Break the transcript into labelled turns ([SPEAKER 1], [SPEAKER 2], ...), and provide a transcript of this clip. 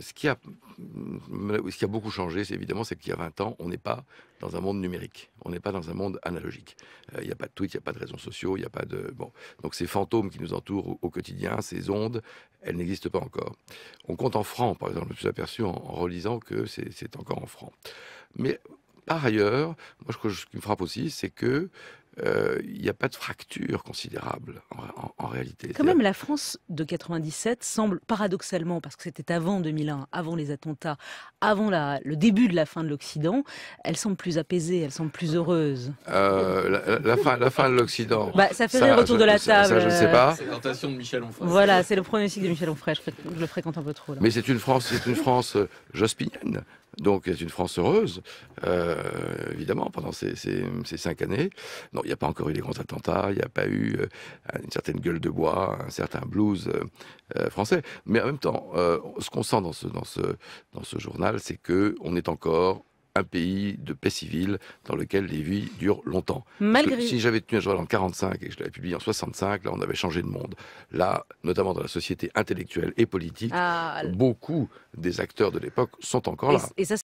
[SPEAKER 1] ce qui, a, ce qui a beaucoup changé, c'est évidemment, c'est qu'il y a 20 ans, on n'est pas dans un monde numérique, on n'est pas dans un monde analogique. Euh, il n'y a pas de tweets, il n'y a pas de réseaux sociaux, il n'y a pas de... Bon, donc ces fantômes qui nous entourent au, quotidien, ces ondes, elles n'existent pas encore. On compte en francs, par exemple, je me suis aperçu en, relisant que c'est encore en francs. Mais par ailleurs, moi, ce qui me frappe aussi, c'est que euh, il n'y a pas de fracture considérable en, réalité. Quand même,
[SPEAKER 2] la France de 97 semble paradoxalement, parce que c'était avant 2001, avant les attentats, avant le début de la fin de l'Occident, elle semble plus apaisée, elle semble plus heureuse.
[SPEAKER 3] Euh, la, fin, de l'Occident. Bah, ça
[SPEAKER 2] fait le retour de la table. Ça,
[SPEAKER 3] ça, sais euh, pas.
[SPEAKER 4] C'est tentation de Michel Onfray. Voilà, c'est
[SPEAKER 5] le pronostic de Michel Onfray. Je, le fréquente un peu trop. Mais c'est une France, c'est une
[SPEAKER 1] France jospinienne donc c'est une France heureuse, euh, évidemment, pendant ces, cinq années. Non, il n'y a pas encore eu les grands attentats, il n'y a pas eu euh, une certaine gueule de bois, un certain blues euh, français. Mais en même temps, ce qu'on sent dans ce, dans ce journal, c'est que on est encore un pays de paix civile dans lequel les vies durent longtemps. Si j'avais tenu un journal en 45 et que je l'avais publié en 65, là on avait changé de monde. Là, notamment dans la société intellectuelle et politique, ah, beaucoup des acteurs de l'époque sont encore là.